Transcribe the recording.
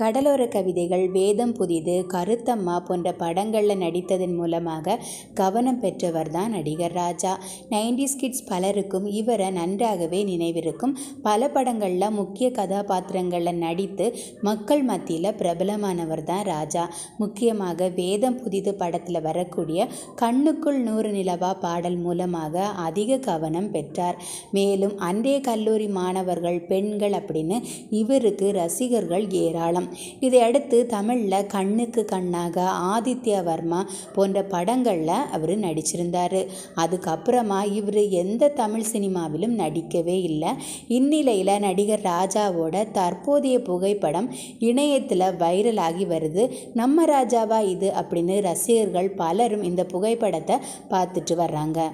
கடலோர கவிதைகள் வேதம் புதிது கருத்தம்மா போன்ற படங்களில் நடித்ததன் மூலமாக கவனம் பெற்றவர் தான் நடிகர் ராஜா நைன்டிஸ் கிட்ஸ் பலருக்கும் இவரை நன்றாகவே நினைவிருக்கும் பல படங்களில் முக்கிய கதாபாத்திரங்களில் நடித்து மக்கள் மத்தியில் பிரபலமானவர் தான் ராஜா முக்கியமாக வேதம் புதிது படத்தில் வரக்கூடிய கண்ணுக்குள் நூறு நிலவா பாடல் மூலமாக அதிக கவனம் பெற்றார் மேலும் அன்றைய கல்லூரி மாணவர்கள் பெண்கள் அப்படின்னு இவருக்கு ரசிகர்கள் ஏராளம் இதையடுத்து தமிழில் கண்ணுக்கு கண்ணாக ஆதித்யவர்மா போன்ற படங்களில் அவர் நடிச்சிருந்தார் அதுக்கப்புறமா இவர் எந்த தமிழ் சினிமாவிலும் நடிக்கவே இல்லை இந்நிலையில் நடிகர் ராஜாவோட தற்போதைய புகைப்படம் இணையத்தில் வைரலாகி வருது நம்ம ராஜாவா இது அப்படின்னு ரசிகர்கள் பலரும் இந்த புகைப்படத்தை பார்த்துட்டு வர்றாங்க